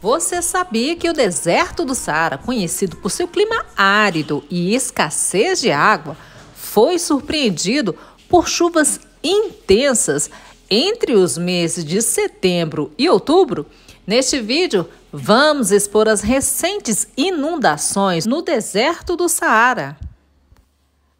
Você sabia que o deserto do Saara, conhecido por seu clima árido e escassez de água, foi surpreendido por chuvas intensas entre os meses de setembro e outubro? Neste vídeo, vamos expor as recentes inundações no deserto do Saara.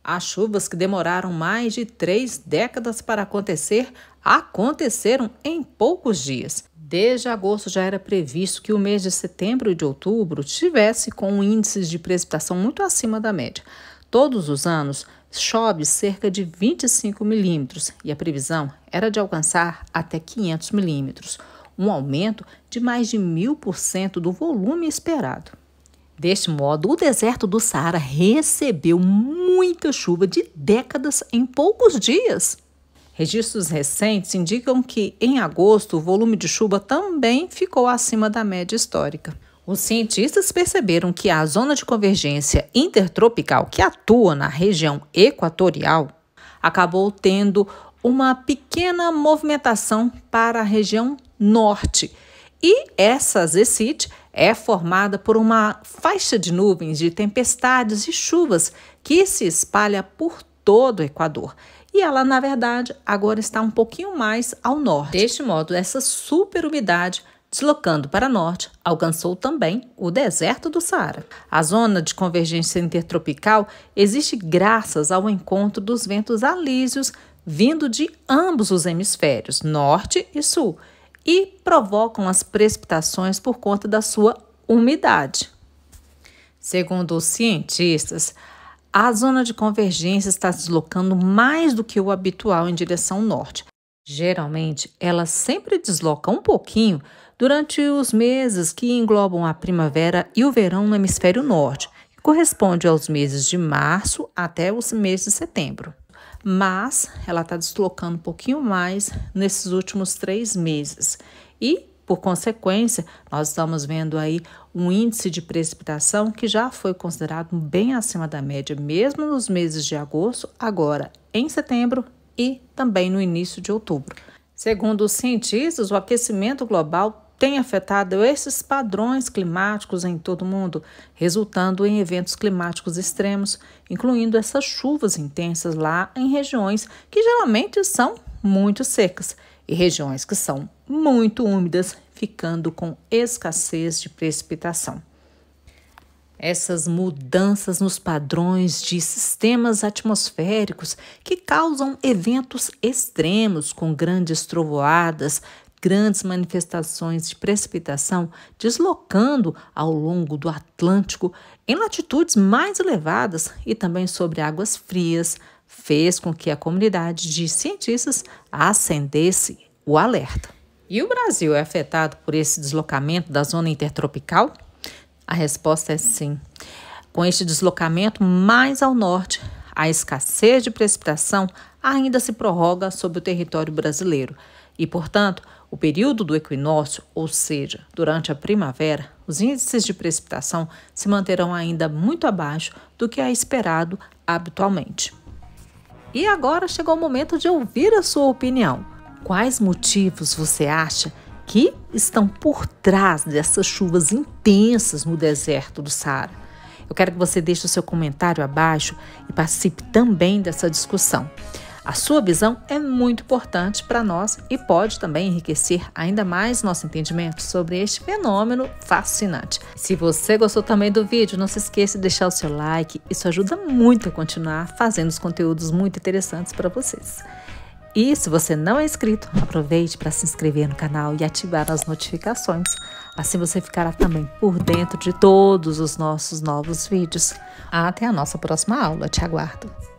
As chuvas que demoraram mais de três décadas para acontecer aconteceram em poucos dias. Desde agosto já era previsto que o mês de setembro e de outubro tivesse com índices de precipitação muito acima da média. Todos os anos chove cerca de 25 milímetros e a previsão era de alcançar até 500 milímetros, um aumento de mais de mil por cento do volume esperado. Deste modo, o deserto do Saara recebeu muita chuva de décadas em poucos dias. Registros recentes indicam que, em agosto, o volume de chuva também ficou acima da média histórica. Os cientistas perceberam que a zona de convergência intertropical que atua na região equatorial acabou tendo uma pequena movimentação para a região norte. E essa zecite é formada por uma faixa de nuvens de tempestades e chuvas que se espalha por todo o Equador. E ela, na verdade, agora está um pouquinho mais ao norte. Deste modo, essa super umidade deslocando para norte, alcançou também o deserto do Saara. A zona de convergência intertropical existe graças ao encontro dos ventos alísios vindo de ambos os hemisférios, norte e sul, e provocam as precipitações por conta da sua umidade. Segundo os cientistas, a zona de convergência está se deslocando mais do que o habitual em direção norte. Geralmente, ela sempre desloca um pouquinho durante os meses que englobam a primavera e o verão no hemisfério norte, que corresponde aos meses de março até os meses de setembro. Mas ela está deslocando um pouquinho mais nesses últimos três meses e por consequência, nós estamos vendo aí um índice de precipitação que já foi considerado bem acima da média, mesmo nos meses de agosto, agora em setembro e também no início de outubro. Segundo os cientistas, o aquecimento global tem afetado esses padrões climáticos em todo o mundo, resultando em eventos climáticos extremos, incluindo essas chuvas intensas lá em regiões que geralmente são muito secas e regiões que são muito úmidas, ficando com escassez de precipitação. Essas mudanças nos padrões de sistemas atmosféricos que causam eventos extremos, com grandes trovoadas, grandes manifestações de precipitação, deslocando ao longo do Atlântico em latitudes mais elevadas e também sobre águas frias, fez com que a comunidade de cientistas acendesse o alerta. E o Brasil é afetado por esse deslocamento da zona intertropical? A resposta é sim. Com este deslocamento mais ao norte, a escassez de precipitação ainda se prorroga sobre o território brasileiro e, portanto, o período do equinócio, ou seja, durante a primavera, os índices de precipitação se manterão ainda muito abaixo do que é esperado habitualmente. E agora chegou o momento de ouvir a sua opinião. Quais motivos você acha que estão por trás dessas chuvas intensas no deserto do Saara? Eu quero que você deixe o seu comentário abaixo e participe também dessa discussão. A sua visão é muito importante para nós e pode também enriquecer ainda mais nosso entendimento sobre este fenômeno fascinante. Se você gostou também do vídeo, não se esqueça de deixar o seu like, isso ajuda muito a continuar fazendo os conteúdos muito interessantes para vocês. E se você não é inscrito, aproveite para se inscrever no canal e ativar as notificações. Assim você ficará também por dentro de todos os nossos novos vídeos. Até a nossa próxima aula. Te aguardo.